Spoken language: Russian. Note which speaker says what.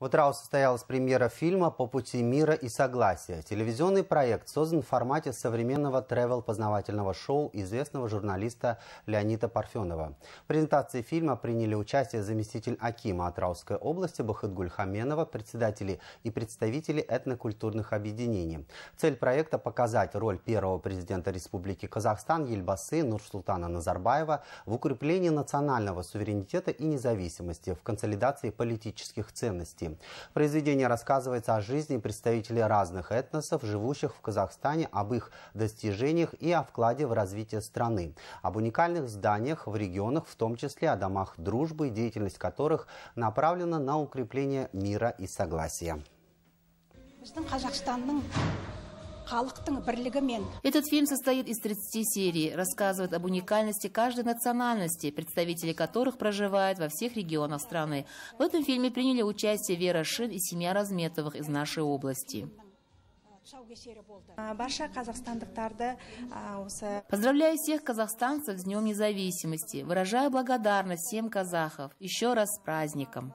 Speaker 1: В Утрау состоялась премьера фильма «По пути мира и согласия». Телевизионный проект создан в формате современного тревел-познавательного шоу известного журналиста Леонида Парфенова. В презентации фильма приняли участие заместитель Акима Атраусской области Бахыдгуль Хаменова, председатели и представители этнокультурных объединений. Цель проекта – показать роль первого президента Республики Казахстан Ельбасы Нурсултана Назарбаева в укреплении национального суверенитета и независимости, в консолидации политических ценностей. Республики. В рассказывается о жизни представителей разных этносов, живущих в Казахстане, об их достижениях и о вкладе в развитие страны, об уникальных зданиях в регионах, в том числе о домах дружбы, деятельность которых направлена на укрепление мира и согласия.
Speaker 2: Этот фильм состоит из 30 серий, рассказывает об уникальности каждой национальности, представители которых проживают во всех регионах страны. В этом фильме приняли участие Вера Шин и семья Разметовых из нашей области. А, Поздравляю всех казахстанцев с Днем Независимости. Выражаю благодарность всем казахов. Еще раз с праздником.